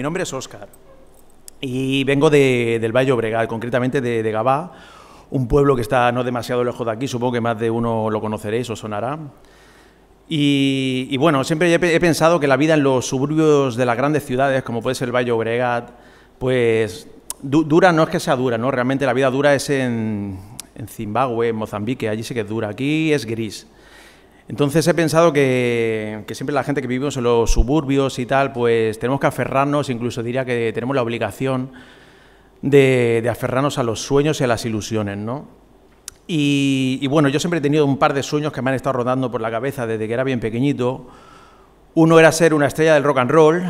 Mi nombre es Óscar y vengo del Valle Obregat, concretamente de, Gabá, un pueblo que está no demasiado lejos de aquí, supongo que más de uno lo conoceréis o sonará. Y, bueno, siempre he, pensado que la vida en los suburbios de las grandes ciudades, como puede ser el Valle Obregat, pues dura no es que sea dura, ¿no? Realmente la vida dura es en, en Zimbabue, en Mozambique, allí sí que es dura, aquí es gris. Entonces he pensado que, siempre la gente que vivimos en los suburbios y tal, pues tenemos que aferrarnos, incluso diría que tenemos la obligación de, aferrarnos a los sueños y a las ilusiones, ¿no? Y, bueno, yo siempre he tenido un par de sueños que me han estado rodando por la cabeza desde que era bien pequeñito. Uno era ser una estrella del rock and roll.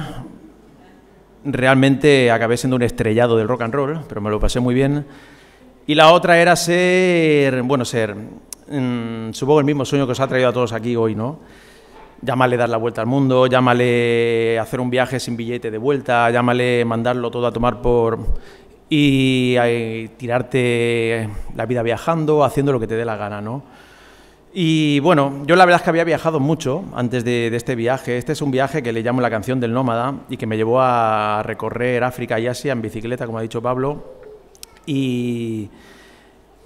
Realmente acabé siendo un estrellado del rock and roll, pero me lo pasé muy bien. Y la otra era ser, bueno, ser supongo el mismo sueño que os ha traído a todos aquí hoy, ¿no? Llámale dar la vuelta al mundo, llámale hacer un viaje sin billete de vuelta, llámale mandarlo todo a tomar por... y eh, tirarte la vida viajando, haciendo lo que te dé la gana, ¿no? Y bueno, yo la verdad es que había viajado mucho antes de, este viaje. Este es un viaje que le llamo la canción del nómada y que me llevó a recorrer África y Asia en bicicleta, como ha dicho Pablo, y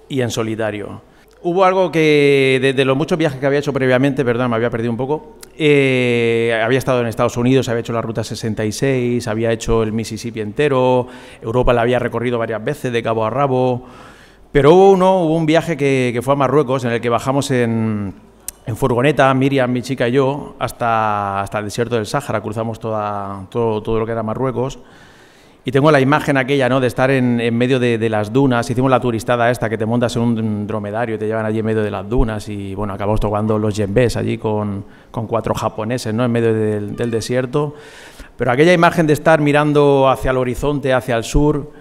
en solitario. Hubo algo que, de, los muchos viajes que había hecho previamente, perdón, me había perdido un poco. Eh, había estado en Estados Unidos, había hecho la Ruta 66, había hecho el Mississippi entero, Europa la había recorrido varias veces de cabo a rabo. Pero hubo uno, hubo un viaje que, fue a Marruecos, en el que bajamos en, furgoneta, Miriam, mi chica y yo, hasta, hasta el desierto del Sáhara, cruzamos toda, todo, todo lo que era Marruecos. Y tengo la imagen aquella, ¿no? De estar en, medio de, las dunas. Hicimos la turistada esta que te montas en un dromedario y te llevan allí en medio de las dunas. Y bueno, acabamos tocando los yembes allí con, cuatro japoneses, ¿no? En medio del desierto. Pero aquella imagen de estar mirando hacia el horizonte, hacia el sur,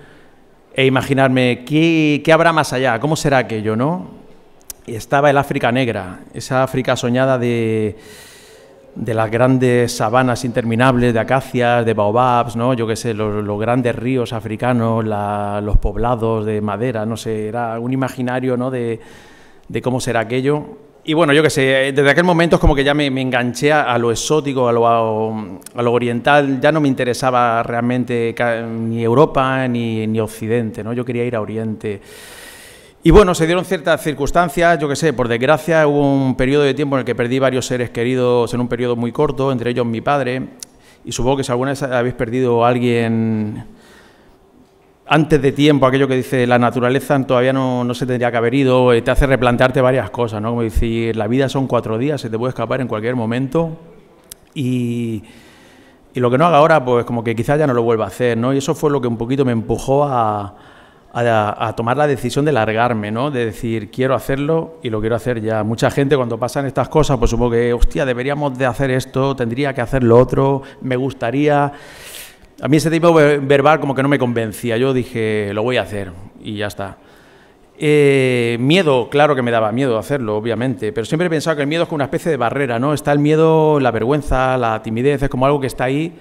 e imaginarme qué, qué habrá más allá, cómo será aquello, ¿no? Y estaba el África negra, esa África soñada de de las grandes sabanas interminables de acacias, de baobabs, ¿no? yo qué sé, los, grandes ríos africanos, los poblados de madera, no sé, era un imaginario ¿no? de, cómo será aquello. Y bueno, yo qué sé, eh, desde aquel momento es como que ya me, me enganché a, lo exótico, a lo, oriental, ya no me interesaba realmente ni Europa ni, ni Occidente, ¿no? yo quería ir a Oriente. Y bueno, se dieron ciertas circunstancias, yo que sé, por desgracia hubo un periodo de tiempo en el que perdí varios seres queridos en un periodo muy corto, entre ellos mi padre, y supongo que si alguna vez habéis perdido a alguien antes de tiempo, aquello que dice la naturaleza todavía no, no se tendría que haber ido, eh, te hace replantearte varias cosas, ¿no? Como decir, la vida son cuatro días, se te puede escapar en cualquier momento y... Y lo que no haga ahora, pues como que quizás ya no lo vuelva a hacer, ¿no? Y eso fue lo que un poquito me empujó a, a, tomar la decisión de largarme, ¿no? De decir, quiero hacerlo y lo quiero hacer ya. Mucha gente cuando pasan estas cosas, pues supongo que, hostia, deberíamos de hacer esto, tendría que hacer lo otro, me gustaría... A mí ese tipo verbal como que no me convencía, yo dije, lo voy a hacer y ya está. Eh, miedo, claro que me daba miedo hacerlo, obviamente, pero siempre he pensado que el miedo es como una especie de barrera, ¿no? Está el miedo, la vergüenza, la timidez, es como algo que está ahí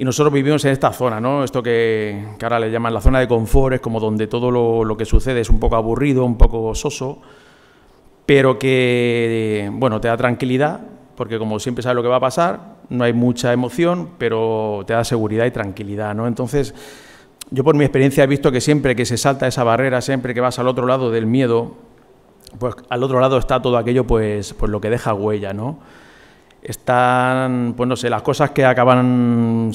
y nosotros vivimos en esta zona, ¿no? Esto que, ahora le llaman la zona de confort, es como donde todo lo, que sucede es un poco aburrido, un poco soso, pero que, bueno, te da tranquilidad, porque como siempre sabes lo que va a pasar, no hay mucha emoción, pero te da seguridad y tranquilidad, ¿no? Entonces, yo por mi experiencia he visto que siempre que se salta esa barrera, siempre que vas al otro lado del miedo, pues al otro lado está todo aquello, pues, pues lo que deja huella, ¿no? están, pues no sé, las cosas que acaban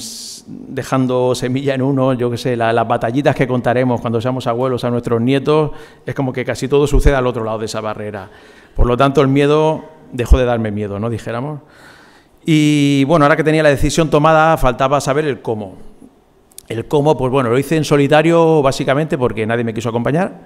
dejando semilla en uno, yo qué sé, las batallitas que contaremos cuando seamos abuelos a nuestros nietos, es como que casi todo sucede al otro lado de esa barrera. Por lo tanto, el miedo dejó de darme miedo, ¿no? Dijéramos. Y bueno, ahora que tenía la decisión tomada, faltaba saber el cómo. El cómo, pues bueno, lo hice en solitario básicamente porque nadie me quiso acompañar.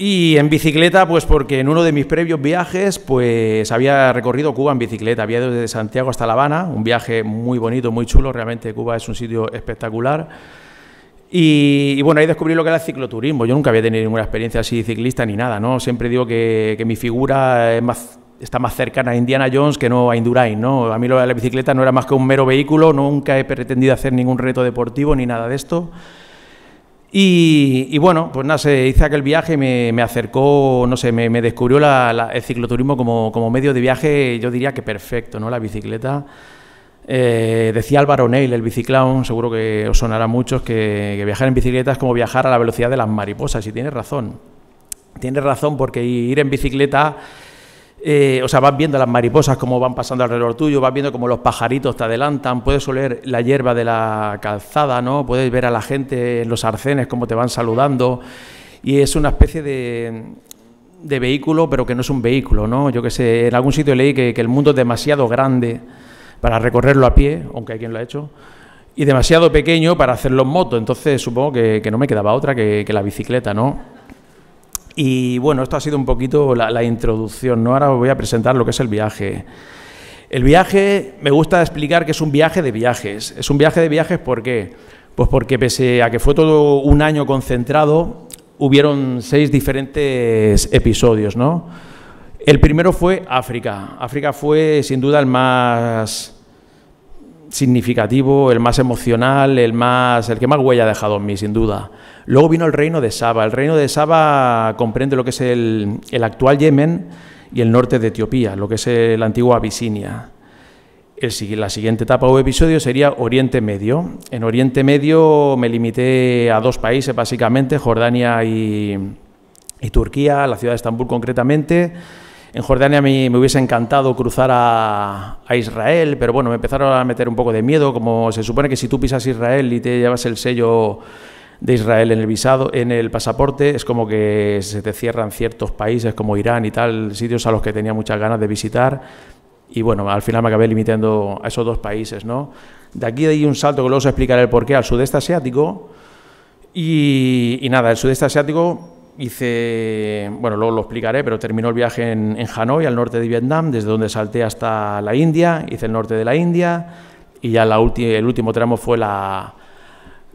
Y en bicicleta, pues porque en uno de mis previos viajes, pues había recorrido Cuba en bicicleta, había ido desde Santiago hasta La Habana, un viaje muy bonito, muy chulo, realmente Cuba es un sitio espectacular. Y, bueno, ahí descubrí lo que era el cicloturismo. Yo nunca había tenido ninguna experiencia así ciclista ni nada, ¿no? Siempre digo que, mi figura está más cercana a Indiana Jones que no a Indurain, ¿no? A mí la bicicleta no era más que un mero vehículo, nunca he pretendido hacer ningún reto deportivo ni nada de esto. Y, bueno, pues nada, se hice aquel viaje, me, me acercó, no sé, me, descubrió el cicloturismo como, medio de viaje, yo diría que perfecto, ¿no? La bicicleta. Eh, decía Álvaro Neil, el biciclón, seguro que os sonará a muchos, que, que, viajar en bicicleta es como viajar a la velocidad de las mariposas, y tiene razón. Tiene razón porque ir en bicicleta eh, o sea, vas viendo las mariposas como van pasando alrededor tuyo, vas viendo como los pajaritos te adelantan, puedes oler la hierba de la calzada, ¿no? Puedes ver a la gente en los arcenes cómo te van saludando. Y es una especie de, vehículo, pero que no es un vehículo, ¿no? Yo que sé, en algún sitio leí que, el mundo es demasiado grande para recorrerlo a pie, aunque hay quien lo ha hecho, y demasiado pequeño para hacerlo en moto. Entonces supongo que, no me quedaba otra que, que la bicicleta, ¿no? Y bueno, esto ha sido un poquito la, introducción, ¿no? Ahora os voy a presentar lo que es el viaje. El viaje, me gusta explicar que es un viaje de viajes. Es un viaje de viajes, ¿por qué? Pues porque pese a que fue todo un año concentrado, hubieron seis diferentes episodios, ¿no? El primero fue África. África fue sin duda el más significativo, el más emocional, el más el que más huella ha dejado en mí, sin duda. Luego vino el reino de Saba. El reino de Saba comprende lo que es el, actual Yemen y el norte de Etiopía, lo que es la antigua Abisinia. la siguiente etapa o episodio sería Oriente Medio. En Oriente Medio me limité a dos países, básicamente, Jordania y Turquía, la ciudad de Estambul concretamente en Jordania me, hubiese encantado cruzar a, Israel, pero bueno, me empezaron a meter un poco de miedo, como se supone que si tú pisas Israel y te llevas el sello de Israel en el visado, en el pasaporte, es como que se te cierran ciertos países como Irán y tal, sitios a los que tenía muchas ganas de visitar. Y bueno, al final me acabé limitando a esos dos países, ¿no? De aquí de ahí un salto que luego os explicaré el porqué al sudeste asiático. Y, y nada, el sudeste asiático hice, bueno, luego lo explicaré, pero terminó el viaje en, en, Hanoi, al norte de Vietnam, desde donde salté hasta la India, hice el norte de la India y ya la el último tramo fue la,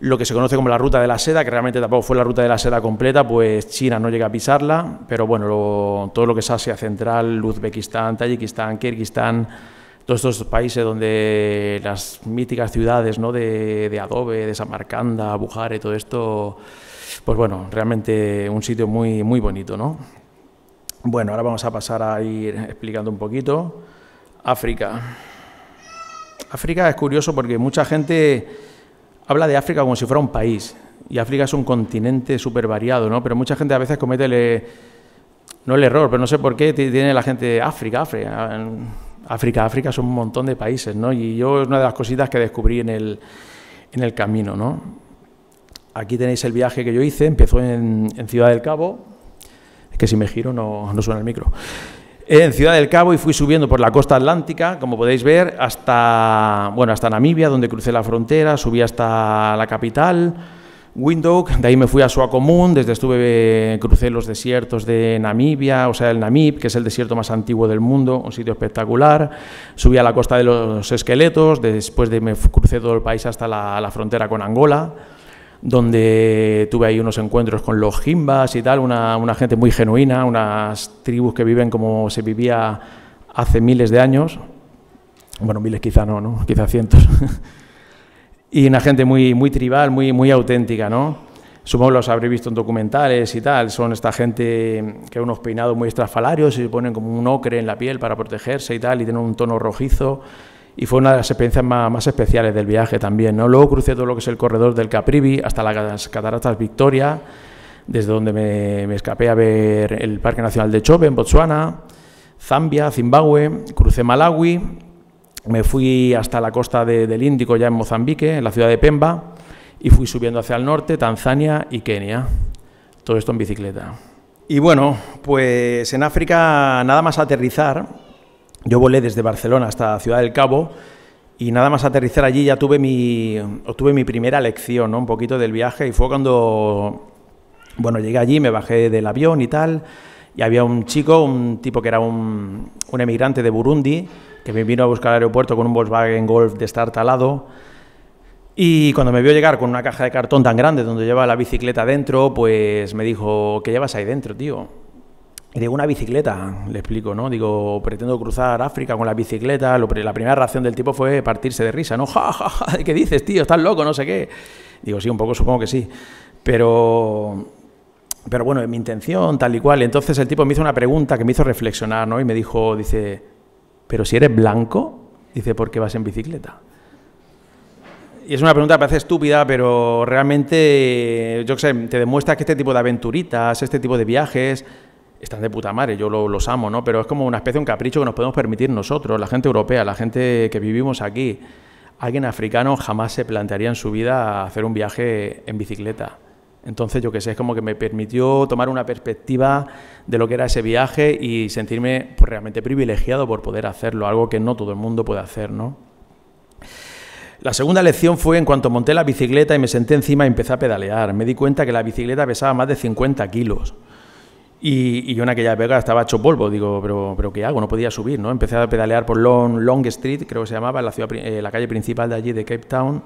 lo que se conoce como la ruta de la seda, que realmente tampoco fue la ruta de la seda completa, pues China no llega a pisarla, pero bueno, todo lo que es Asia Central, Uzbekistán, Tayikistán, Kirguistán, todos estos países donde las míticas ciudades ¿no? de, de Adobe, de Samarcanda, Bujare, todo esto pues bueno, realmente un sitio muy, muy bonito, ¿no? Bueno, ahora vamos a pasar a ir explicando un poquito. África. África es curioso porque mucha gente habla de África como si fuera un país. Y África es un continente súper variado, ¿no? Pero mucha gente a veces comete, el, no el error, pero no sé por qué tiene la gente África, África. África, África son un montón de países, ¿no? Y yo es una de las cositas que descubrí en el, en el camino, ¿no? Aquí tenéis el viaje que yo hice, empezó en, Ciudad del Cabo, es que si me giro no, no suena el micro. En Ciudad del Cabo y fui subiendo por la costa atlántica, como podéis ver, hasta, bueno, hasta Namibia, donde crucé la frontera, subí hasta la capital, Windhoek, de ahí me fui a Suacomun, desde estuve, crucé los desiertos de Namibia, o sea, el Namib, que es el desierto más antiguo del mundo, un sitio espectacular, subí a la costa de los esqueletos, después de, me crucé todo el país hasta la frontera con Angola, donde tuve ahí unos encuentros con los jimbas y tal, una, gente muy genuina, unas tribus que viven como se vivía hace miles de años, bueno, miles quizá no, ¿no? Quizá cientos. y una gente muy, muy tribal, muy, muy auténtica, ¿no? Supongo los habré visto en documentales y tal. Son esta gente que unos peinados muy estrafalarios y se ponen como un ocre en la piel para protegerse y tal, y tienen un tono rojizo y fue una de las experiencias más, especiales del viaje también. ¿no? Luego crucé todo lo que es el corredor del Caprivi hasta las cataratas Victoria, desde donde me, escapé a ver el Parque Nacional de Chobe en Botsuana, Zambia, Zimbabue, crucé Malawi, me fui hasta la costa del Índico ya en Mozambique, en la ciudad de Pemba, y fui subiendo hacia el norte, Tanzania y Kenia. Todo esto en bicicleta. Y bueno, pues en África nada más aterrizar, yo volé desde Barcelona hasta Ciudad del Cabo y nada más aterrizar allí ya tuve mi, mi primera lección, ¿no? un poquito del viaje, y fue cuando, bueno, llegué allí, me bajé del avión y tal, y había un chico, un tipo que era un, emigrante de Burundi, que me vino a buscar al aeropuerto con un Volkswagen Golf de estar talado, y cuando me vio llegar con una caja de cartón tan grande donde lleva la bicicleta dentro, pues me dijo, ¿qué llevas ahí dentro, tío? Y digo, una bicicleta, le explico, ¿no? Digo, pretendo cruzar África con la bicicleta. la primera reacción del tipo fue partirse de risa, ¿no? Ja, ja, ja, ¿qué dices, tío? Estás loco, no sé qué. Digo, sí, un poco supongo que sí. Pero, pero bueno, mi intención, tal y cual. Entonces el tipo me hizo una pregunta que me hizo reflexionar, ¿no? Y me dijo, dice, pero si eres blanco, dice, ¿por qué vas en bicicleta? Y es una pregunta que parece estúpida, pero realmente, yo qué sé, te demuestra que este tipo de aventuritas, este tipo de viajes están de puta madre, yo los amo, ¿no? Pero es como una especie de un capricho que nos podemos permitir nosotros, la gente europea, la gente que vivimos aquí. Alguien africano jamás se plantearía en su vida hacer un viaje en bicicleta. Entonces, yo qué sé, es como que me permitió tomar una perspectiva de lo que era ese viaje y sentirme pues, realmente privilegiado por poder hacerlo, algo que no todo el mundo puede hacer, ¿no? La segunda lección fue en cuanto monté la bicicleta y me senté encima y empecé a pedalear. Me di cuenta que la bicicleta pesaba más de 50 kilos. Y, yo en aquella época estaba hecho polvo, digo, pero, pero ¿qué hago? No podía subir, ¿no? Empecé a pedalear por Long, Street, creo que se llamaba, la, ciudad, eh, la calle principal de allí de Cape Town,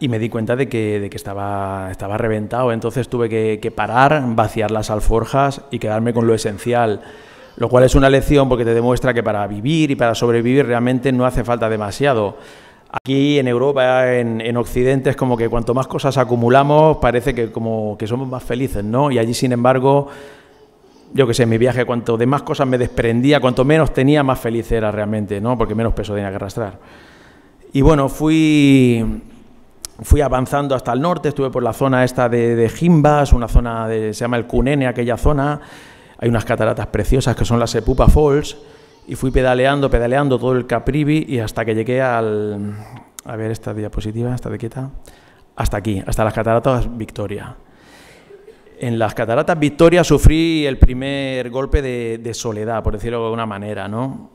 y me di cuenta de que, de que estaba, estaba reventado, entonces tuve que, parar, vaciar las alforjas y quedarme con lo esencial, lo cual es una lección porque te demuestra que para vivir y para sobrevivir realmente no hace falta demasiado. Aquí en Europa, en, Occidente, es como que cuanto más cosas acumulamos, parece que como que somos más felices, ¿no? Y allí, sin embargo, yo que sé, mi viaje, cuanto de más cosas me desprendía, cuanto menos tenía, más feliz era realmente, ¿no? Porque menos peso tenía que arrastrar. Y bueno, fui, fui avanzando hasta el norte, estuve por la zona esta de, de Jimbas, una zona de, se llama el Cunene, aquella zona. Hay unas cataratas preciosas que son las Sepupa Falls y fui pedaleando, pedaleando todo el Caprivi y hasta que llegué al... A ver, esta diapositiva, esta de quieta. Hasta aquí, hasta las cataratas Victoria. En las cataratas Victoria sufrí el primer golpe de, soledad, por decirlo de una manera, ¿no?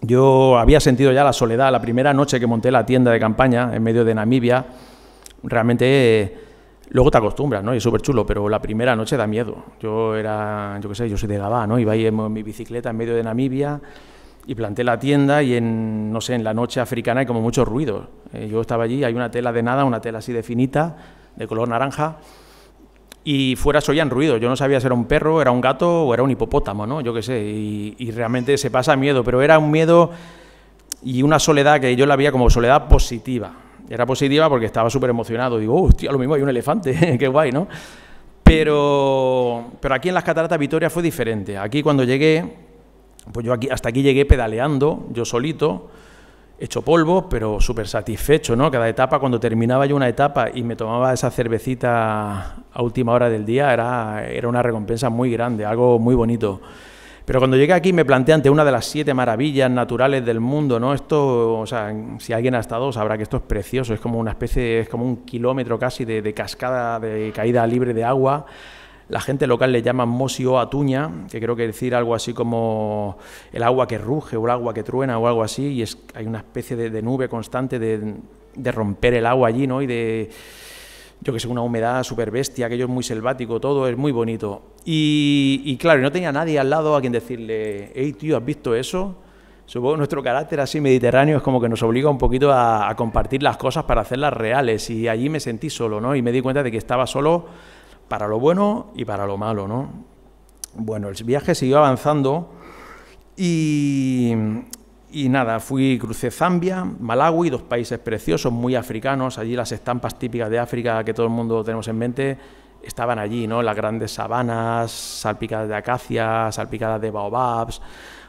Yo había sentido ya la soledad la primera noche que monté la tienda de campaña en medio de Namibia. Realmente Luego te acostumbras, ¿no? Y es súper chulo, pero la primera noche da miedo. Yo era, yo qué sé, yo soy de Gabá, ¿no? Iba ahí en mi bicicleta en medio de Namibia y planté la tienda y en, no sé, en la noche africana hay como muchos ruidos. Eh, yo estaba allí, hay una tela de nada, una tela así de finita, de color naranja, y fuera se oían ruidos. Yo no sabía si era un perro, era un gato o era un hipopótamo, ¿no? Yo qué sé, y, y realmente se pasa miedo, pero era un miedo y una soledad que yo la veía como soledad positiva era positiva porque estaba súper emocionado. Digo, hostia, lo mismo hay un elefante, qué guay, ¿no? Pero, pero aquí en las cataratas Vitoria fue diferente. Aquí cuando llegué, pues yo aquí, hasta aquí llegué pedaleando, yo solito, hecho polvo, pero súper satisfecho, ¿no? Cada etapa, cuando terminaba yo una etapa y me tomaba esa cervecita a última hora del día, era, era una recompensa muy grande, algo muy bonito. Pero cuando llegué aquí me planteé ante una de las siete maravillas naturales del mundo, ¿no? Esto, o sea, si alguien ha estado sabrá que esto es precioso, es como una especie, es como un kilómetro casi de, cascada, de caída libre de agua. La gente local le llama Mosio Atuña, que creo que decir algo así como el agua que ruge o el agua que truena o algo así, y es, hay una especie de, nube constante de, de romper el agua allí, ¿no? Y de yo que sé, una humedad súper bestia, aquello es muy selvático, todo es muy bonito. Y, claro, no tenía nadie al lado a quien decirle, hey tío, ¿has visto eso? Supongo que nuestro carácter así mediterráneo es como que nos obliga un poquito a, a, compartir las cosas para hacerlas reales. Y allí me sentí solo, ¿no? Y me di cuenta de que estaba solo para lo bueno y para lo malo, ¿no? Bueno, el viaje siguió avanzando y y nada, fui, crucé Zambia, Malawi, dos países preciosos, muy africanos. Allí las estampas típicas de África que todo el mundo tenemos en mente estaban allí, ¿no? Las grandes sabanas, salpicadas de acacias, salpicadas de baobabs,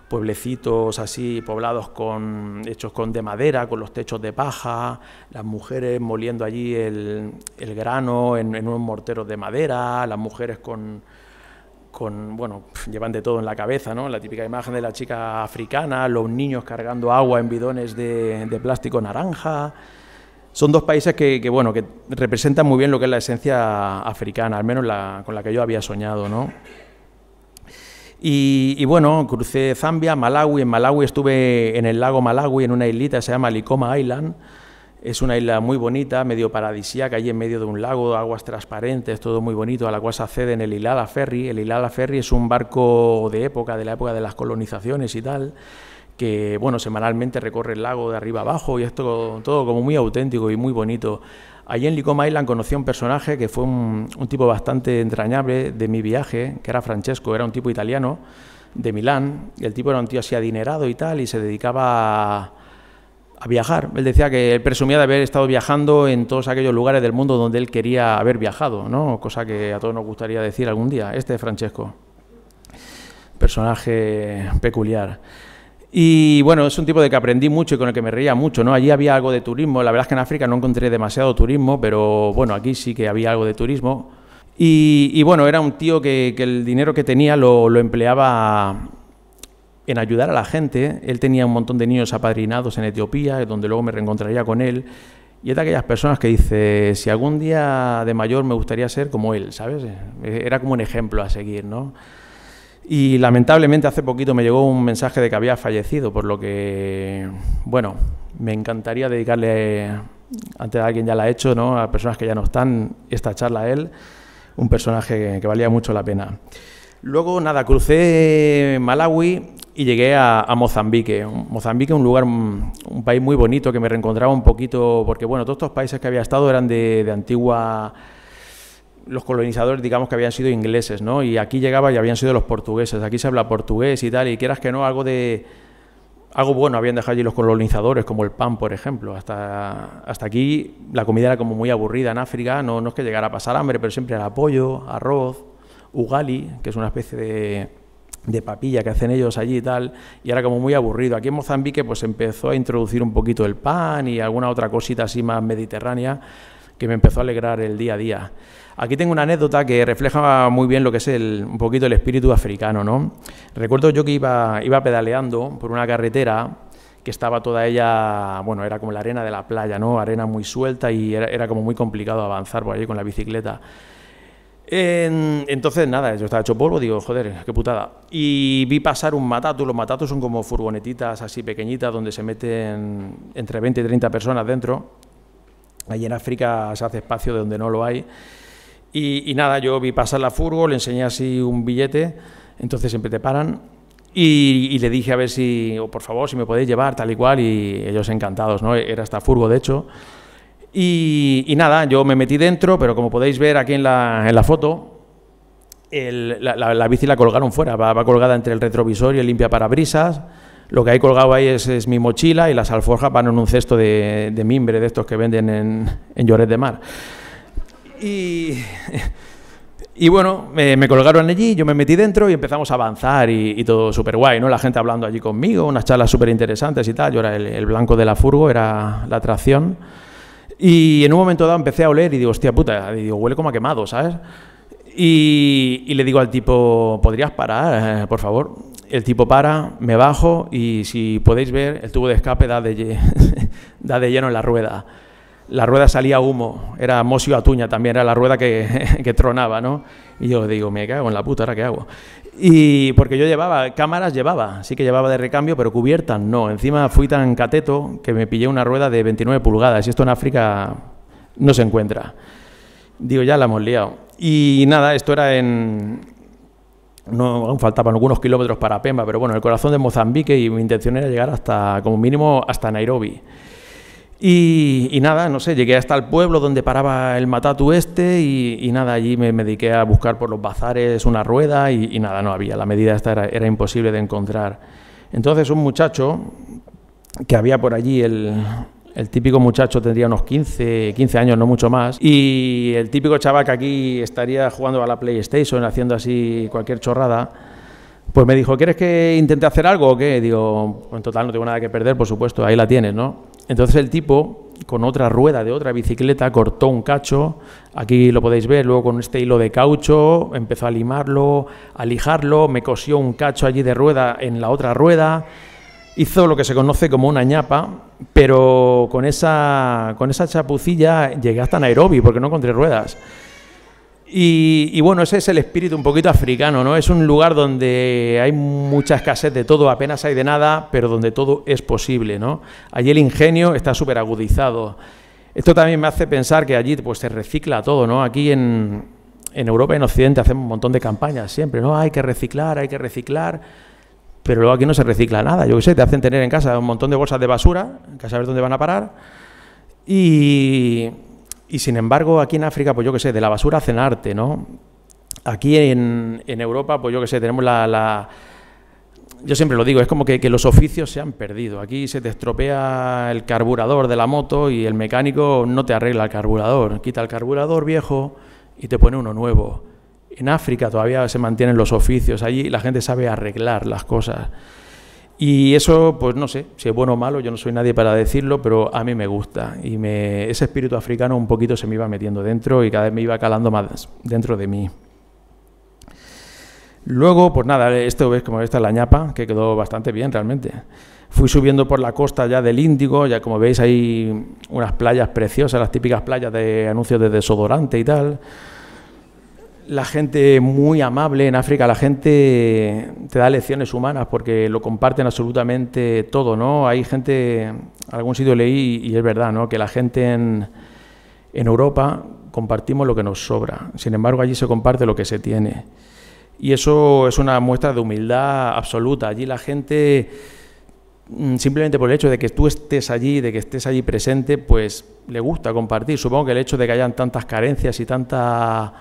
pueblecitos así poblados con hechos con de madera, con los techos de paja, las mujeres moliendo allí el, el grano en, en unos morteros de madera, las mujeres con con, bueno, llevan de todo en la cabeza, ¿no? La típica imagen de la chica africana, los niños cargando agua en bidones de, plástico naranja. Son dos países que, bueno, que representan muy bien lo que es la esencia africana, al menos la, con la que yo había soñado, ¿no? Y, bueno, crucé Zambia, Malawi. En Malawi estuve en el lago Malawi, en una islita se llama licoma Island es una isla muy bonita, medio paradisíaca, allí en medio de un lago, aguas transparentes, todo muy bonito, a la cual se accede en el Hilada Ferry. El Hilada Ferry es un barco de época, de la época de las colonizaciones y tal, que bueno, semanalmente recorre el lago de arriba abajo y esto todo como muy auténtico y muy bonito. Allí en Licoma Island conocí a un personaje que fue un, un, tipo bastante entrañable de mi viaje, que era Francesco, era un tipo italiano de Milán. El tipo era un tío así adinerado y tal, y se dedicaba a, viajar. Él decía que él presumía de haber estado viajando en todos aquellos lugares del mundo donde él quería haber viajado, ¿no? cosa que a todos nos gustaría decir algún día. Este es Francesco, personaje peculiar. Y bueno, es un tipo de que aprendí mucho y con el que me reía mucho, ¿no? Allí había algo de turismo, la verdad es que en África no encontré demasiado turismo, pero bueno, aquí sí que había algo de turismo. Y, bueno, era un tío que, el dinero que tenía lo empleaba en ayudar a la gente. Él tenía un montón de niños apadrinados en Etiopía, donde luego me reencontraría con él. Y es de aquellas personas que dice, si algún día de mayor me gustaría ser como él, ¿sabes? Era como un ejemplo a seguir, ¿no? Y lamentablemente hace poquito me llegó un mensaje de que había fallecido, por lo que, bueno, me encantaría dedicarle, antes de alguien ya la ha hecho, ¿no? A personas que ya no están, esta charla a él, un personaje que valía mucho la pena. Luego, nada, crucé Malawi y llegué a, Mozambique. Mozambique es un lugar, un país muy bonito que me reencontraba un poquito, porque bueno, todos estos países que había estado eran de, antigua los colonizadores, digamos que habían sido ingleses, ¿no? Y aquí llegaba y habían sido los portugueses. Aquí se habla portugués y tal, y quieras que no, algo de algo bueno habían dejado allí los colonizadores, como el pan, por ejemplo. Hasta, hasta aquí la comida era como muy aburrida en África, no, no es que llegara a pasar hambre, pero siempre era pollo, arroz, ugali, que es una especie de de papilla que hacen ellos allí y tal, y era como muy aburrido. Aquí en Mozambique pues empezó a introducir un poquito el pan y alguna otra cosita así más mediterránea que me empezó a alegrar el día a día. Aquí tengo una anécdota que refleja muy bien lo que es el, un poquito el espíritu africano, ¿no? Recuerdo yo que iba, iba pedaleando por una carretera que estaba toda ella, bueno, era como la arena de la playa, ¿no? Arena muy suelta y era, era como muy complicado avanzar por allí con la bicicleta entonces, nada, yo estaba hecho polvo, digo, joder, qué putada. Y vi pasar un matatu. Los matatus son como furgonetitas así pequeñitas donde se meten entre 20 y 30 personas dentro. Allí en África se hace espacio donde no lo hay. Y, nada, yo vi pasar la furgo, le enseñé así un billete, entonces siempre te paran. Y, le dije a ver si, o por favor, si me podéis llevar, tal y cual. Y ellos encantados, ¿no? Era esta furgo, de hecho. Y, nada, yo me metí dentro, pero como podéis ver aquí en la, foto, la, bici la colgaron fuera, va, colgada entre el retrovisor y el limpia parabrisas. Lo que hay colgado ahí es, mi mochila y las alforjas van en un cesto de, mimbre de estos que venden en, en Lloret de Mar. Y, bueno, me, colgaron allí, yo me metí dentro y empezamos a avanzar y, todo súper guay, ¿no? La gente hablando allí conmigo, unas charlas súper interesantes y tal. Yo era el, el blanco de la furgo, era la atracción. Y en un momento dado empecé a oler y digo, hostia puta, digo, huele como a quemado, ¿sabes? Y, le digo al tipo, ¿podrías parar, eh, por favor? El tipo para, me bajo y si podéis ver, el tubo de escape da de, da de lleno en la rueda. La rueda salía humo, era Mosio Atuña también, era la rueda que, que, tronaba, ¿no? Y yo digo, me cago en la puta, ¿ahora qué hago? Y porque yo llevaba, cámaras llevaba, sí que llevaba de recambio, pero cubiertas no. Encima fui tan cateto que me pillé una rueda de 29 pulgadas y esto en África no se encuentra. Digo, ya la hemos liado. Y nada, esto era en... No, aún faltaban algunos kilómetros para Pemba, pero bueno, el corazón de Mozambique y mi intención era llegar hasta, como mínimo, hasta Nairobi. Y, nada, no sé, llegué hasta el pueblo donde paraba el matatu este y, nada, allí me, dediqué a buscar por los bazares una rueda y, nada, no había, la medida esta era, imposible de encontrar. Entonces un muchacho que había por allí, el, típico muchacho tendría unos 15, 15 años, no mucho más, y el típico chaval que aquí estaría jugando a la PlayStation, haciendo así cualquier chorrada, pues me dijo, ¿quieres que intente hacer algo o qué? Digo, en total no tengo nada que perder, por supuesto, ahí la tienes, ¿no? Entonces el tipo, con otra rueda de otra bicicleta, cortó un cacho, aquí lo podéis ver, luego con este hilo de caucho, empezó a limarlo, a lijarlo, me cosió un cacho allí de rueda en la otra rueda, hizo lo que se conoce como una ñapa, pero con esa, con esa chapucilla llegué hasta Nairobi porque no encontré ruedas. Y, bueno, ese es el espíritu un poquito africano, ¿no? Es un lugar donde hay mucha escasez de todo, apenas hay de nada, pero donde todo es posible, ¿no? Allí el ingenio está súper agudizado. Esto también me hace pensar que allí pues, se recicla todo, ¿no? Aquí en, Europa y en Occidente hacemos un montón de campañas siempre, ¿no? Hay que reciclar, hay que reciclar, pero luego aquí no se recicla nada. Yo qué sé, te hacen tener en casa un montón de bolsas de basura, que a saber dónde van a parar. Y y sin embargo, aquí en África, pues yo qué sé, de la basura hacen arte, ¿no? Aquí en, Europa, pues yo qué sé, tenemos la, yo siempre lo digo, es como que, que, los oficios se han perdido. Aquí se te estropea el carburador de la moto y el mecánico no te arregla el carburador. Quita el carburador viejo y te pone uno nuevo. En África todavía se mantienen los oficios, allí la gente sabe arreglar las cosas. Y eso, pues no sé, si es bueno o malo, yo no soy nadie para decirlo, pero a mí me gusta. Y me, ese espíritu africano un poquito se me iba metiendo dentro y cada vez me iba calando más dentro de mí. Luego, pues nada, esto ves como esta es la ñapa, que quedó bastante bien realmente. Fui subiendo por la costa ya del Índigo, ya como veis hay unas playas preciosas, las típicas playas de anuncios de desodorante y tal la gente muy amable en África, la gente te da lecciones humanas porque lo comparten absolutamente todo, ¿no? Hay gente, algún sitio leí y es verdad, ¿no? Que la gente en, en Europa compartimos lo que nos sobra, sin embargo allí se comparte lo que se tiene. Y eso es una muestra de humildad absoluta. Allí la gente, mm, simplemente por el hecho de que tú estés allí, de que estés allí presente, pues le gusta compartir. Supongo que el hecho de que hayan tantas carencias y tanta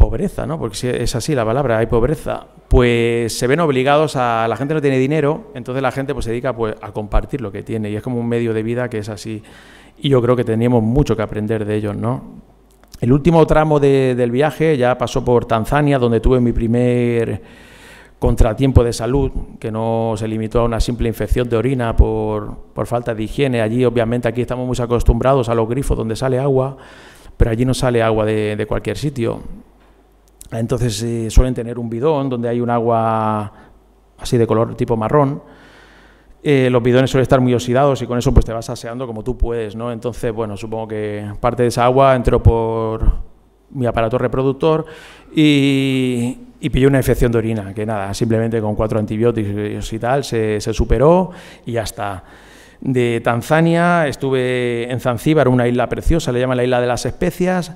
pobreza, ¿no? Porque es así la palabra, hay pobreza, pues se ven obligados a la gente no tiene dinero, entonces la gente pues se dedica pues a compartir lo que tiene y es como un medio de vida que es así y yo creo que teníamos mucho que aprender de ellos, ¿no? El último tramo del viaje ya pasó por Tanzania, donde tuve mi primer contratiempo de salud, que no se limitó a una simple infección de orina por, falta de higiene. Allí, obviamente, aquí estamos muy acostumbrados a los grifos donde sale agua, pero allí no sale agua de cualquier sitio entonces eh, suelen tener un bidón donde hay un agua así de color tipo marrón. Eh, los bidones suelen estar muy oxidados y con eso pues te vas aseando como tú puedes, ¿no? Entonces, bueno, supongo que parte de esa agua entró por mi aparato reproductor y, y una infección de orina, que nada, simplemente con cuatro antibióticos y tal se, se superó y ya está de Tanzania, estuve en Zanzíbar, una isla preciosa, le llaman la isla de las especias,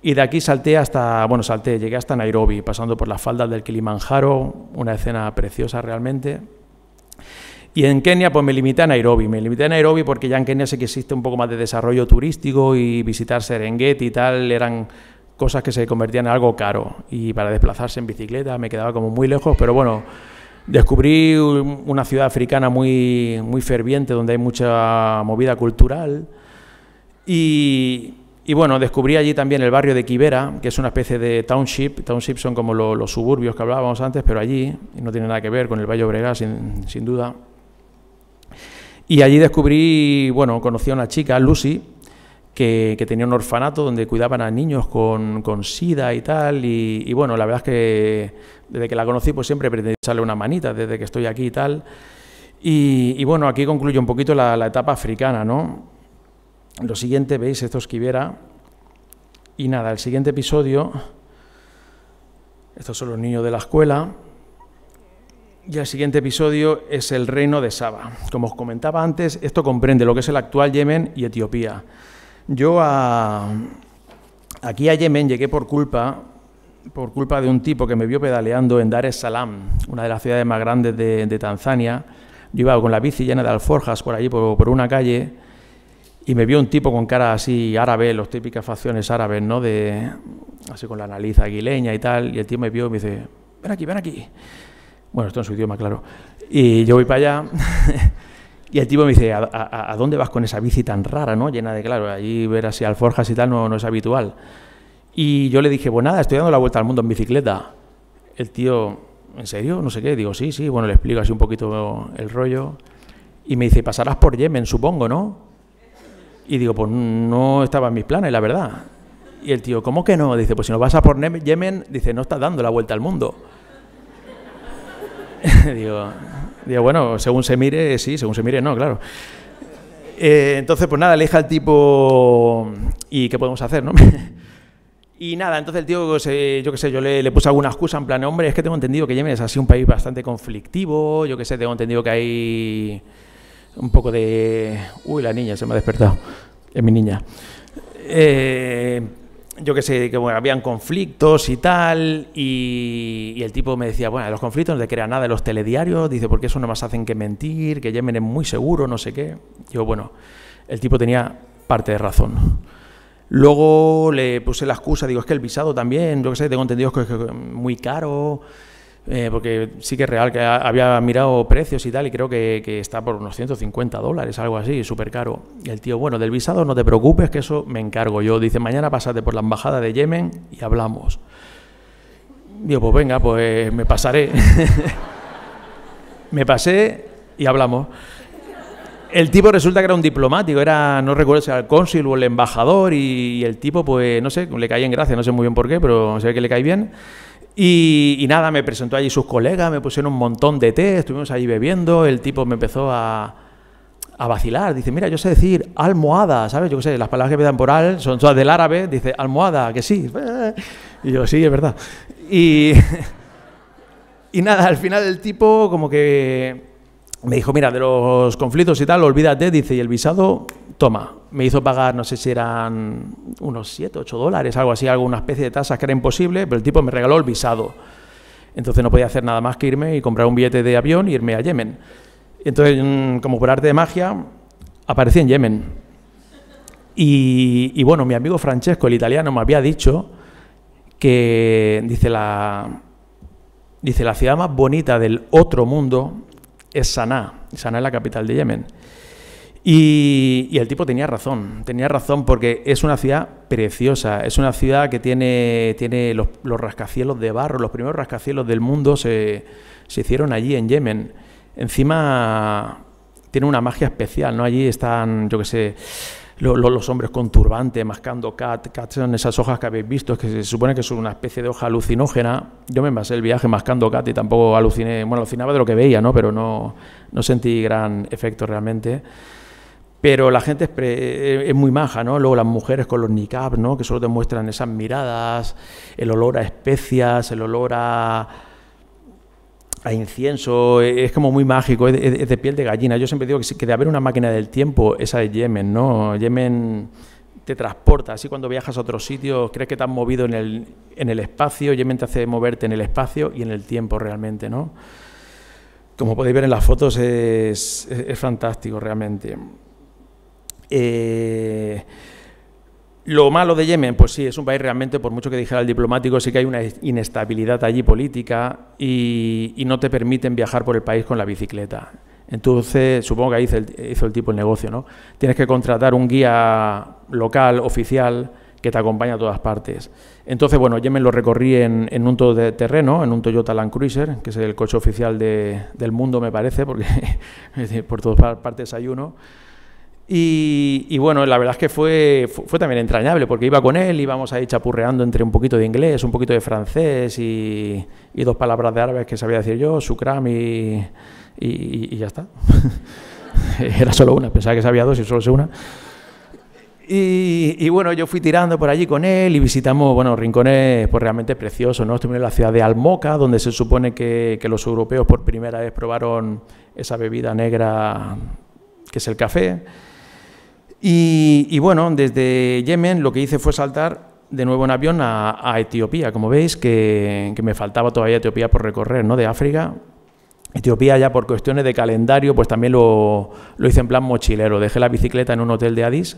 y de aquí salté hasta, bueno, salté, llegué hasta Nairobi, pasando por las faldas del Kilimanjaro, una escena preciosa realmente. Y en Kenia, pues me limité a Nairobi. Me limité a Nairobi porque ya en Kenia sé que existe un poco más de desarrollo turístico y visitar Serengeti y tal eran cosas que se convertían en algo caro. Y para desplazarse en bicicleta me quedaba como muy lejos, pero bueno, descubrí una ciudad africana muy, muy ferviente donde hay mucha movida cultural. Y y bueno, descubrí allí también el barrio de quibera que es una especie de township. Township son como los suburbios que hablábamos antes, pero allí, no tiene nada que ver con el Valle Obregón, sin, duda. Y allí descubrí, bueno, conocí a una chica, Lucy, que, tenía un orfanato donde cuidaban a niños con, sida y tal. Y, bueno, la verdad es que desde que la conocí, pues siempre pretendí echarle una manita desde que estoy aquí y tal. Y, bueno, aquí concluye un poquito la etapa africana, ¿no? lo siguiente, veis, esto es Quiviera. Y nada, el siguiente episodio, estos son los niños de la escuela. Y el siguiente episodio es el reino de Saba. Como os comentaba antes, esto comprende lo que es el actual Yemen y Etiopía. Yo aquí a Yemen llegué por culpa, por culpa de un tipo que me vio pedaleando en Dar es Salaam, una de las ciudades más grandes de, Tanzania. Yo iba con la bici llena de alforjas por allí, por una calle y me vio un tipo con cara así árabe, las típicas facciones árabes, ¿no? De, así con la nariz aguileña y tal, y el tío me vio y me dice, ven aquí, ven aquí. Bueno, esto en su idioma, claro. Y yo voy para allá y el tipo me dice, ¿A, dónde vas con esa bici tan rara, no? Llena de, claro, allí ver así alforjas y tal no, no es habitual. Y yo le dije, pues nada, estoy dando la vuelta al mundo en bicicleta. El tío, ¿en serio? No sé qué. Digo, sí, sí. Bueno, le explico así un poquito el rollo. Y me dice, pasarás por Yemen, supongo, ¿no? Y digo, pues no estaba en mis planes, la verdad. Y el tío, ¿cómo que no? Dice, pues si no vas a por Yemen, dice, no estás dando la vuelta al mundo. digo, bueno, según se mire, sí, según se mire, no, claro. Eh, entonces, pues nada, le dije al tipo, ¿y qué podemos hacer, no? y nada, entonces el tío, pues, eh, yo qué sé, yo le, le, puse alguna excusa en plan, hombre, es que tengo entendido que Yemen es así un país bastante conflictivo, yo qué sé, tengo entendido que hay un poco de... Uy, la niña se me ha despertado, es mi niña. Eh, yo qué sé, que bueno, habían conflictos y tal, y, el tipo me decía, bueno, los conflictos no te crean nada de los telediarios, dice, porque eso no más hacen que mentir, que Yemen es muy seguro, no sé qué. Yo, bueno, el tipo tenía parte de razón. Luego le puse la excusa, digo, es que el visado también, yo que sé, tengo entendido que es muy caro, eh, porque sí que es real que había mirado precios y tal, y creo que, está por unos 150 dólares, algo así, súper caro. Y el tío, bueno, del visado no te preocupes, que eso me encargo yo. Dice, mañana pásate por la embajada de Yemen y hablamos. Digo, pues venga, pues me pasaré. me pasé y hablamos. El tipo resulta que era un diplomático, era, no recuerdo si era el cónsul o el embajador, y, y el tipo, pues, no sé, le caía en gracia, no sé muy bien por qué, pero se ve que le cae bien. Y, nada, me presentó allí sus colegas, me pusieron un montón de té, estuvimos allí bebiendo, el tipo me empezó a, vacilar, dice, mira, yo sé decir almohada, ¿sabes? Yo qué sé, las palabras que me dan por al son todas del árabe, dice, almohada, que sí. Y yo, sí, es verdad. Y, y nada, al final el tipo como que me dijo, mira, de los conflictos y tal, olvídate, dice, y el visado, toma. Me hizo pagar, no sé si eran unos 7, 8 dólares, algo así, alguna especie de tasas que era imposible, pero el tipo me regaló el visado. Entonces no podía hacer nada más que irme y comprar un billete de avión y irme a Yemen. Entonces, mm, como por arte de magia, aparecí en Yemen. Y, bueno, mi amigo Francesco, el italiano, me había dicho que, dice, la, dice, la ciudad más bonita del otro mundo es Sanaa, Sanaa es la capital de Yemen. Y, el tipo tenía razón, tenía razón porque es una ciudad preciosa, es una ciudad que tiene, tiene los, rascacielos de barro, los primeros rascacielos del mundo se, se, hicieron allí en Yemen. Encima tiene una magia especial, ¿no? Allí están, yo qué sé, los hombres con turbante mascando cat, cat son esas hojas que habéis visto, que se supone que es una especie de hoja alucinógena. Yo me pasé el viaje mascando cat y tampoco aluciné, bueno, alucinaba de lo que veía, ¿no? Pero no, sentí gran efecto realmente pero la gente es, muy maja, ¿no? Luego las mujeres con los niqab, ¿no? Que solo te muestran esas miradas, el olor a especias, el olor a, a incienso, e, es como muy mágico, es de, piel de gallina. Yo siempre digo que, que de haber una máquina del tiempo, esa es Yemen, ¿no? Yemen te transporta, así cuando viajas a otros sitios, crees que te has movido en el, espacio, Yemen te hace moverte en el espacio y en el tiempo realmente, ¿no? Como podéis ver en las fotos, es, fantástico realmente. Eh, lo malo de Yemen, pues sí, es un país realmente, por mucho que dijera el diplomático, sí que hay una inestabilidad allí política y, no te permiten viajar por el país con la bicicleta. Entonces, supongo que ahí hizo el, tipo el negocio, ¿no? Tienes que contratar un guía local, oficial, que te acompaña a todas partes. Entonces, bueno, Yemen lo recorrí en, un todo terreno, en un Toyota Land Cruiser, que es el coche oficial del mundo, me parece, porque por todas partes hay uno. Y, bueno, la verdad es que fue, fue, también entrañable, porque iba con él, íbamos ahí chapurreando entre un poquito de inglés, un poquito de francés y, dos palabras de árabe que sabía decir yo, sukram y, y, ya está. Era solo una, pensaba que sabía dos y solo sé una. Y, bueno, yo fui tirando por allí con él y visitamos, bueno, rincones pues, realmente preciosos, ¿no? Estuvimos en la ciudad de Almoca, donde se supone que, que los europeos por primera vez probaron esa bebida negra que es el café y, bueno, desde Yemen lo que hice fue saltar de nuevo en avión a, Etiopía, como veis que, me faltaba todavía Etiopía por recorrer, ¿no? De África. Etiopía ya por cuestiones de calendario, pues también lo, hice en plan mochilero. Dejé la bicicleta en un hotel de Addis,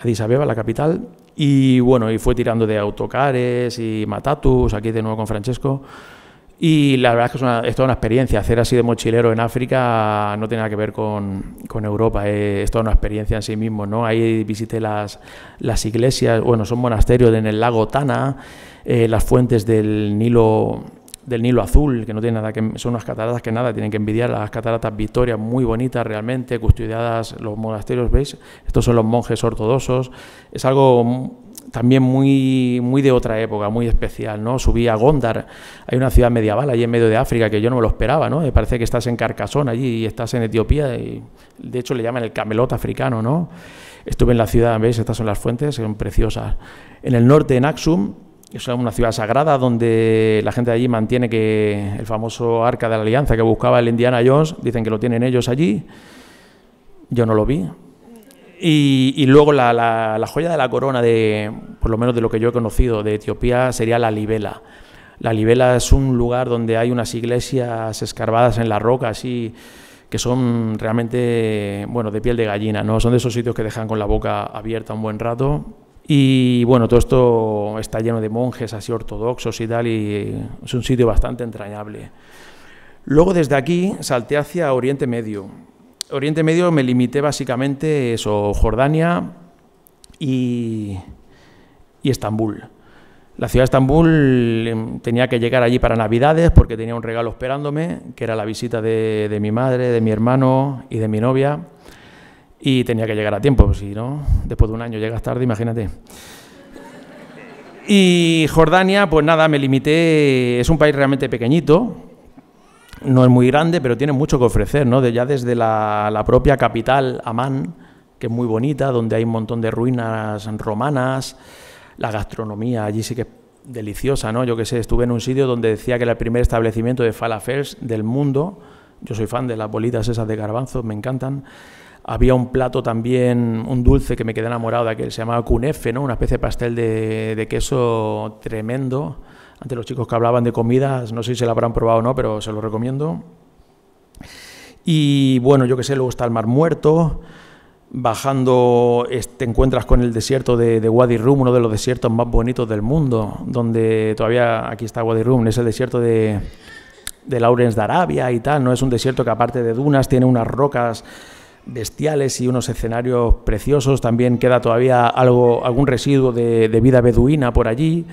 Addis Abeba, la capital, y bueno, y fue tirando de autocares y matatus, aquí de nuevo con Francesco. Y la verdad es que es, toda una experiencia. Hacer así de mochilero en África no tiene nada que ver con, Europa. Eh, es, toda una experiencia en sí mismo. ¿no? Ahí visité las, las iglesias, bueno, son monasterios en el lago Tana, eh, las fuentes del Nilo del Nilo Azul, que no tiene nada que son unas cataratas que nada tienen que envidiar, las cataratas Victoria muy bonitas realmente, custodiadas los monasterios, veis, estos son los monjes ortodoxos, es algo también muy, muy de otra época, muy especial, ¿no? Subí a Gondar, hay una ciudad medieval allí en medio de África que yo no me lo esperaba, ¿no? Me parece que estás en Carcasón allí y estás en Etiopía y de hecho le llaman el camelot africano, ¿no? Estuve en la ciudad, ¿veis? Estas son las fuentes, son preciosas. En el norte, en Axum, es una ciudad sagrada donde la gente de allí mantiene que el famoso arca de la alianza que buscaba el Indiana Jones, dicen que lo tienen ellos allí. Yo no lo vi, y, luego la, joya de la corona, de, por lo menos de lo que yo he conocido de Etiopía, sería la libela. La libela es un lugar donde hay unas iglesias escarbadas en la roca, así que son realmente, bueno, de piel de gallina, ¿no? Son de esos sitios que dejan con la boca abierta un buen rato. Y bueno, todo esto está lleno de monjes así ortodoxos y tal, y es un sitio bastante entrañable. Luego desde aquí salté hacia Oriente Medio Oriente Medio me limité básicamente eso, Jordania y, y Estambul. La ciudad de Estambul em, tenía que llegar allí para Navidades porque tenía un regalo esperándome, que era la visita de, mi madre, de mi hermano y de mi novia. Y tenía que llegar a tiempo, pues si no, después de un año llegas tarde, imagínate. Y Jordania, pues nada, me limité, es un país realmente pequeñito, no es muy grande, pero tiene mucho que ofrecer, ya desde la, propia capital, Amán, que es muy bonita, donde hay un montón de ruinas romanas, la gastronomía allí sí que es deliciosa, ¿no? Yo que sé, estuve en un sitio donde decía que era el primer establecimiento de falafels del mundo. Yo soy fan de las bolitas esas de garbanzos, me encantan. Había un plato también, un dulce que me quedé enamorado que aquel, se llamaba cunefe, ¿no? Una especie de pastel de, de queso tremendo de los chicos que hablaban de comidas, no sé si se la habrán probado o no, pero se lo recomiendo. Y bueno, yo que sé, luego está el Mar Muerto. Bajando te encuentras con el desierto de, de, Wadi Rum, uno de los desiertos más bonitos del mundo, donde todavía aquí está Wadi Rum, es el desierto de, de Lawrence de Arabia y tal, ¿no? Es un desierto que aparte de dunas tiene unas rocas bestiales y unos escenarios preciosos, también queda todavía algo, algún residuo de vida beduina por allí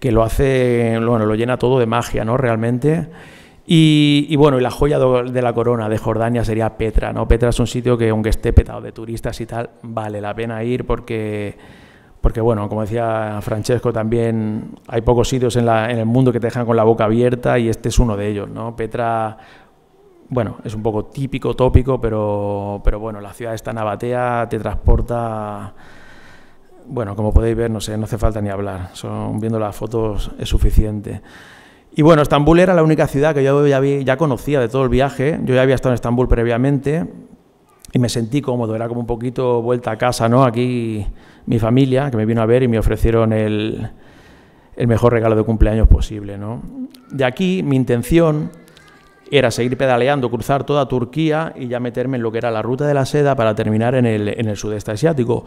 que lo hace, bueno, lo llena todo de magia, ¿no? Realmente. Y, bueno, y la joya de la corona de Jordania sería Petra, ¿no? Petra es un sitio que, aunque esté petado de turistas y tal, vale la pena ir porque, porque bueno, como decía Francesco, también hay pocos sitios en, el mundo que te dejan con la boca abierta y este es uno de ellos, ¿no? Petra, bueno, es un poco típico, tópico, pero, bueno, la ciudad de Nabatea te transporta bueno, como podéis ver, no sé, no hace falta ni hablar, son, viendo las fotos es suficiente. Y bueno, Estambul era la única ciudad que yo ya, conocía de todo el viaje, yo ya había estado en Estambul previamente y me sentí cómodo, era como un poquito vuelta a casa, ¿no? Aquí mi familia, que me vino a ver y me ofrecieron el, el mejor regalo de cumpleaños posible, ¿no? De aquí mi intención era seguir pedaleando, cruzar toda Turquía y ya meterme en lo que era la ruta de la seda para terminar en el, sudeste asiático.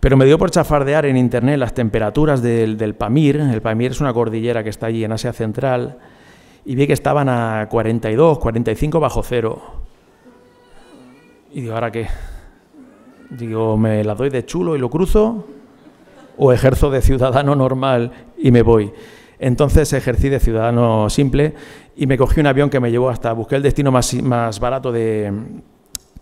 Pero me dio por chafardear en internet las temperaturas del, del Pamir. El Pamir es una cordillera que está allí en Asia Central y vi que estaban a 42, 45 bajo cero. Y digo, ¿ahora qué? Digo, me la doy de chulo y lo cruzo o ejerzo de ciudadano normal y me voy. Entonces ejercí de ciudadano simple y me cogí un avión que me llevó hasta, busqué el destino más, más barato de,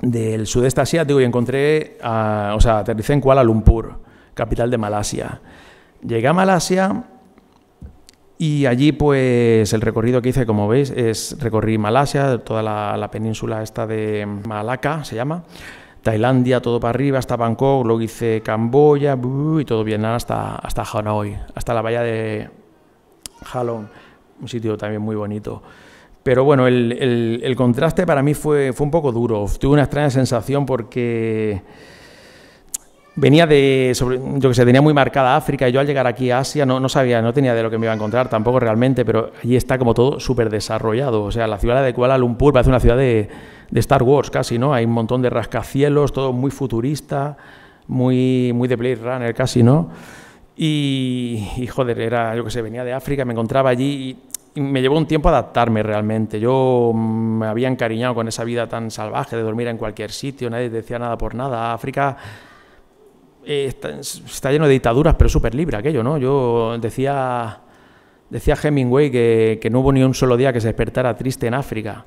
del sudeste asiático y encontré, o sea, aterricé en Kuala Lumpur, capital de Malasia. Llegué a Malasia y allí, pues, el recorrido que hice, como veis, es recorrí Malasia, toda la, península esta de Malaca, se llama, Tailandia, todo para arriba, hasta Bangkok, luego hice Camboya, y todo Vietnam hasta, hasta Hanoi, hasta la bahía de, Jalón, un sitio también muy bonito. Pero bueno, el, contraste para mí fue, fue un poco duro. Tuve una extraña sensación porque venía de, yo que sé, tenía muy marcada África y yo al llegar aquí a Asia no, no sabía, no tenía de lo que me iba a encontrar tampoco realmente, pero allí está como todo súper desarrollado. O sea, la ciudad de Kuala Lumpur parece una ciudad de, de, Star Wars casi, ¿no? Hay un montón de rascacielos, todo muy futurista, muy, muy de Blade Runner casi, ¿no? Y, joder, era, yo que sé, venía de África, me encontraba allí y, me llevó un tiempo adaptarme realmente. Yo me había encariñado con esa vida tan salvaje de dormir en cualquier sitio, nadie decía nada por nada. África eh, está, lleno de dictaduras, pero súper libre aquello, ¿no? Yo decía, decía Hemingway que no hubo ni un solo día que se despertara triste en África.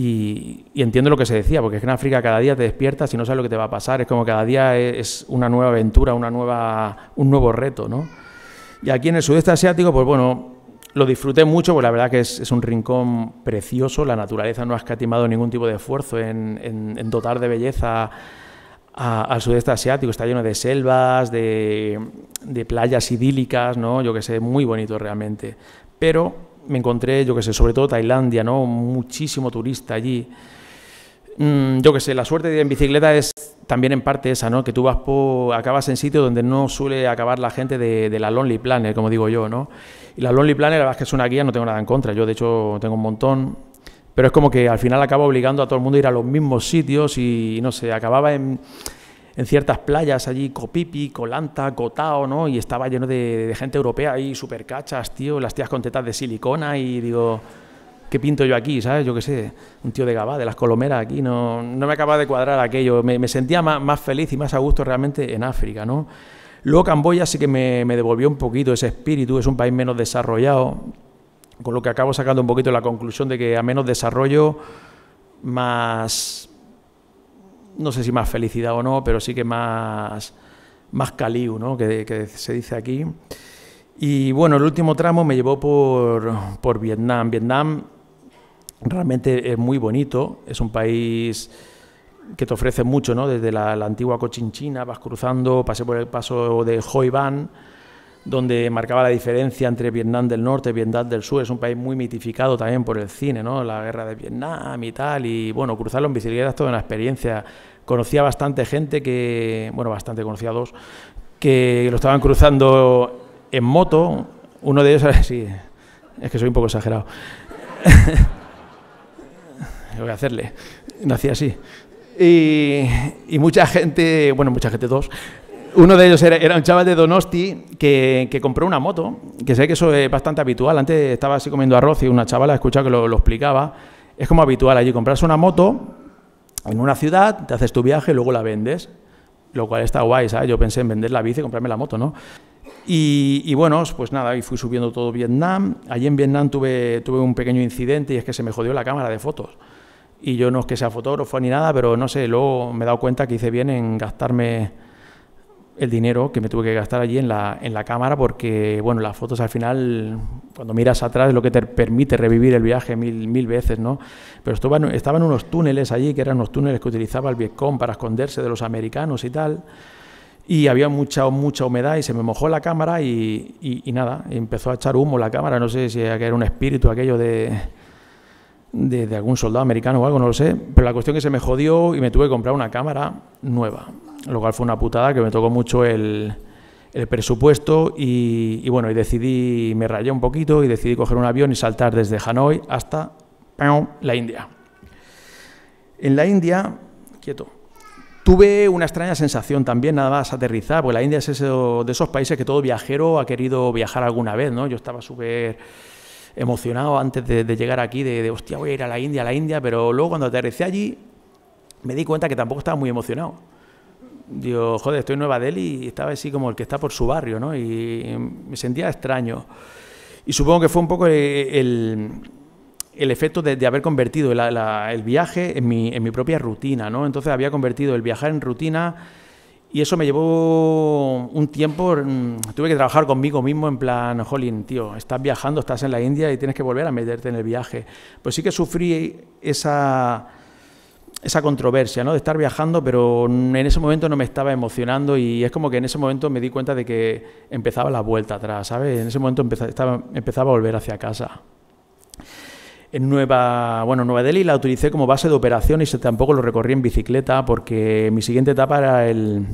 Y, entiendo lo que se decía, porque es que en África cada día te despiertas y no sabes lo que te va a pasar, es como cada día es, una nueva aventura, una nueva, un nuevo reto, ¿no? Y aquí en el sudeste asiático, pues bueno, lo disfruté mucho, pues la verdad que es, un rincón precioso, la naturaleza no ha escatimado ningún tipo de esfuerzo en, dotar de belleza al sudeste asiático, está lleno de selvas, de, de playas idílicas, ¿no? Yo que sé, muy bonito realmente. Pero me encontré, yo que sé, sobre todo Tailandia, ¿no? Muchísimo turista allí. Mm, yo que sé, la suerte en bicicleta es también en parte esa, ¿no? Que tú vas acabas en sitios donde no suele acabar la gente de, de, la Lonely Planet, como digo yo, ¿no? Y la Lonely Planet, la verdad es que es una guía, no tengo nada en contra, yo de hecho tengo un montón, pero es como que al final acaba obligando a todo el mundo a ir a los mismos sitios y, no sé, acababa en en ciertas playas allí, Copipi, Colanta, Cotao, ¿no? Y estaba lleno de, gente europea ahí, supercachas cachas, tío, las tías con tetas de silicona y digo, ¿qué pinto yo aquí? ¿Sabes? Yo qué sé, un tío de Gabá, de las Colomeras aquí, no, no me acaba de cuadrar aquello. Me, sentía más, feliz y más a gusto realmente en África, ¿no? Luego Camboya sí que me, me devolvió un poquito ese espíritu, es un país menos desarrollado, con lo que acabo sacando un poquito la conclusión de que a menos desarrollo, más, no sé si más felicidad o no, pero sí que más, más caliu, ¿no? que, se dice aquí. Y bueno, el último tramo me llevó por, Vietnam. Vietnam realmente es muy bonito, es un país que te ofrece mucho, ¿no? Desde la, antigua Cochinchina vas cruzando, pasé por el paso de Hoi donde marcaba la diferencia entre Vietnam del Norte y Vietnam del Sur. Es un país muy mitificado también por el cine, ¿no? La guerra de Vietnam y tal. Y bueno, cruzarlo en bicicleta es toda una experiencia. Conocía bastante gente que, bueno, bastante conocía dos, que lo estaban cruzando en moto. Uno de ellos, sí, es que soy un poco exagerado. voy a hacerle? Nací así. Y, y mucha gente, bueno, mucha gente, dos, uno de ellos era, un chaval de Donosti que, compró una moto, que sé que eso es bastante habitual. Antes estaba así comiendo arroz y una chavala escuchaba que lo, explicaba. Es como habitual allí comprarse una moto en una ciudad, te haces tu viaje y luego la vendes, lo cual está guay, ¿sabes? Yo pensé en vender la bici y comprarme la moto, ¿no? Y, bueno, pues nada, y fui subiendo todo Vietnam. Allí en Vietnam tuve, tuve un pequeño incidente y es que se me jodió la cámara de fotos. Y yo no es que sea fotógrafo ni nada, pero no sé, luego me he dado cuenta que hice bien en gastarme el dinero que me tuve que gastar allí en la, en la cámara porque, bueno, las fotos al final, cuando miras atrás, es lo que te permite revivir el viaje mil, mil veces, ¿no? Pero estaba, estaban unos túneles allí, que eran los túneles que utilizaba el Vietcong para esconderse de los americanos y tal, y había mucha, mucha humedad y se me mojó la cámara y, nada, empezó a echar humo la cámara, no sé si era un espíritu aquello de, de, de, algún soldado americano o algo, no lo sé. Pero la cuestión es que se me jodió y me tuve que comprar una cámara nueva lo cual fue una putada que me tocó mucho el, presupuesto y, bueno, y decidí, me rayé un poquito y decidí coger un avión y saltar desde Hanoi hasta la India. En la India, quieto, tuve una extraña sensación también nada más aterrizar, porque la India es de esos países que todo viajero ha querido viajar alguna vez, ¿no? Yo estaba súper emocionado antes de, llegar aquí, de, de hostia, voy a ir a la India, a la India, pero luego cuando aterricé allí me di cuenta que tampoco estaba muy emocionado digo, joder, estoy en Nueva Delhi y estaba así como el que está por su barrio, ¿no? Y me sentía extraño. Y supongo que fue un poco eh, el, el, efecto de, haber convertido el viaje en mi, en mi, propia rutina, ¿no? Entonces había convertido el viajar en rutina y eso me llevó un tiempo, mm, tuve que trabajar conmigo mismo en plan, jolín, tío, estás viajando, estás en la India y tienes que volver a meterte en el viaje. Pues sí que sufrí esa esa controversia, ¿no? De estar viajando, pero en ese momento no me estaba emocionando y es como que en ese momento me di cuenta de que empezaba la vuelta atrás, ¿sabes? En ese momento empezaba, empezaba a volver hacia casa. En Nueva, bueno, Nueva Delhi la utilicé como base de operación y tampoco lo recorrí en bicicleta porque mi siguiente etapa era el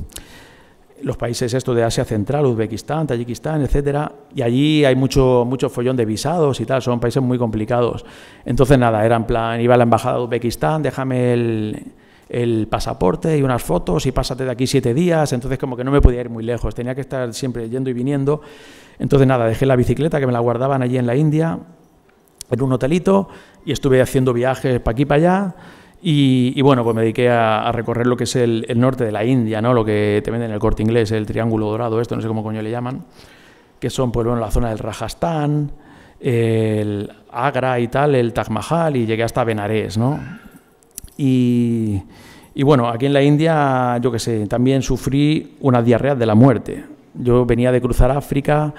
los países estos de Asia Central, Uzbekistán, Tayikistán, etcétera, y allí hay mucho, mucho follón de visados y tal, son países muy complicados. Entonces, nada, era en plan, iba a la embajada de Uzbekistán, déjame el, el pasaporte y unas fotos y pásate de aquí siete días, entonces como que no me podía ir muy lejos, tenía que estar siempre yendo y viniendo. Entonces, nada, dejé la bicicleta que me la guardaban allí en la India, en un hotelito, y estuve haciendo viajes para aquí y para allá. Y, bueno, pues me dediqué a, recorrer lo que es el, el, norte de la India, ¿no? Lo que te venden en el corte inglés, el triángulo dorado, esto, no sé cómo coño le llaman, que son, pues bueno, la zona del Rajastán, el Agra y tal, el Taj Mahal, y llegué hasta Benares, ¿no? Y, y bueno, aquí en la India, yo qué sé, también sufrí una diarrea de la muerte. Yo venía de cruzar África,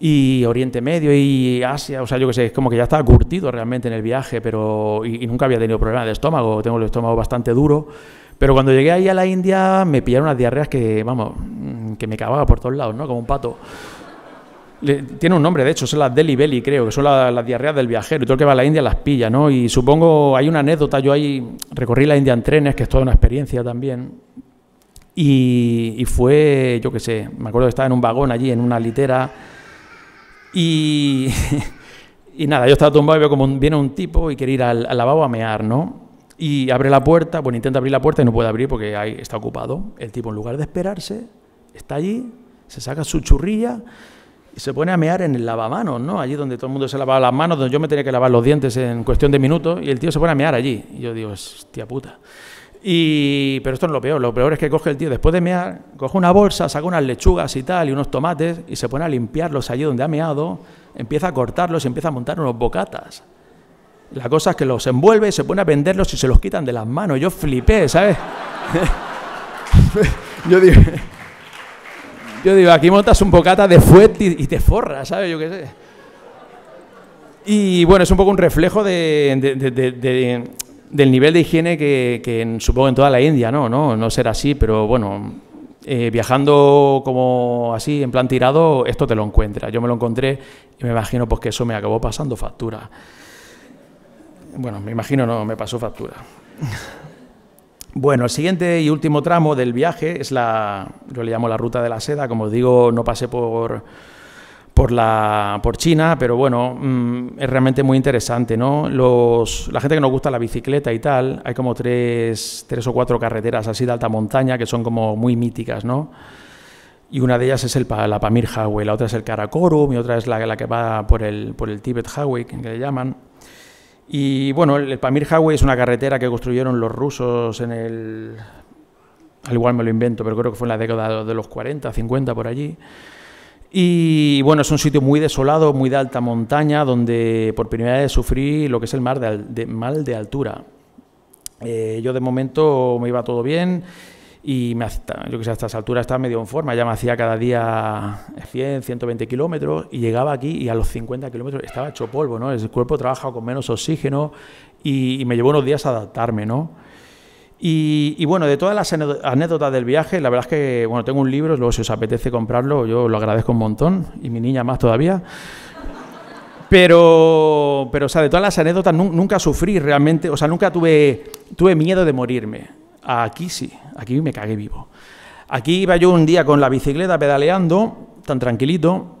y Oriente Medio y Asia, o sea, yo que sé, es como que ya estaba curtido realmente en el viaje, pero y, nunca había tenido problemas de estómago, tengo el estómago bastante duro, pero cuando llegué ahí a la India me pillaron unas diarreas que, vamos, mm, que me cavaba por todos lados, ¿no? Como un pato. tiene un nombre, de hecho, son las Delhi Belly, creo, que son las, diarreas del viajero, y todo el que va a la India las pilla, ¿no? Y supongo, hay una anécdota, yo ahí recorrí la India en trenes, que es toda una experiencia también, y, y fue, yo qué sé, me acuerdo que estaba en un vagón allí, en una litera, y, y nada, yo estaba tumbado y veo como viene un tipo y quiere ir al, lavabo a mear, ¿no? Y abre la puerta, bueno, intenta abrir la puerta y no puede abrir porque ahí está ocupado. El tipo, en lugar de esperarse, está allí, se saca su churrilla y se pone a mear en el lavamanos, ¿no? Allí donde todo el mundo se lavaba las manos, donde yo me tenía que lavar los dientes en cuestión de minutos, y el tío se pone a mear allí. Y yo digo, tía puta. Y, pero esto es lo peor, lo peor es que coge el tío, después de mear, coge una bolsa, saca unas lechugas y tal, y unos tomates, y se pone a limpiarlos allí donde ha meado, empieza a cortarlos y empieza a montar unos bocatas. La cosa es que los envuelve, se pone a venderlos y se los quitan de las manos. Yo flipé, ¿sabes? yo digo, yo digo, aquí montas un bocata de fuerte y, te forras, ¿sabes? Yo qué sé. Y bueno, es un poco un reflejo de, del nivel de higiene que, supongo en toda la India, ¿no? No, no será así, pero bueno, eh, viajando como así, en plan tirado, esto te lo encuentras. Yo me lo encontré y me imagino pues, que eso me acabó pasando factura. Bueno, me imagino no, me pasó factura. Bueno, el siguiente y último tramo del viaje es la, yo le llamo la ruta de la seda, como os digo, no pasé por por, la, por China, pero bueno, mm, es realmente muy interesante, ¿no? Los, la gente que nos gusta la bicicleta y tal, hay como tres, tres o cuatro carreteras así de alta montaña que son como muy míticas, ¿no? Y una de ellas es el, la Pamir Highway, la otra es el Karakorum y otra es la, la que va por el, por el Tibet Highway, que le llaman. Y bueno, el, el Pamir Highway es una carretera que construyeron los rusos en el... Al igual me lo invento, pero creo que fue en la década de los 40, 50, por allí y bueno, es un sitio muy desolado, muy de alta montaña, donde por primera vez sufrí lo que es el mar de, mal de altura. Eh, yo de momento me iba todo bien y yo que sé, a estas alturas estaba medio en forma, ya me hacía cada día 100, 120 kilómetros y llegaba aquí y a los 50 kilómetros estaba hecho polvo, ¿no? El cuerpo trabaja con menos oxígeno y, y me llevó unos días a adaptarme, ¿no? Y, bueno, de todas las anécdotas del viaje, la verdad es que, bueno, tengo un libro, luego si os apetece comprarlo, yo lo agradezco un montón, y mi niña más todavía. Pero, pero o sea, de todas las anécdotas nunca sufrí realmente, o sea, nunca tuve, tuve miedo de morirme. Aquí sí, aquí me cagué vivo. Aquí iba yo un día con la bicicleta pedaleando, tan tranquilito,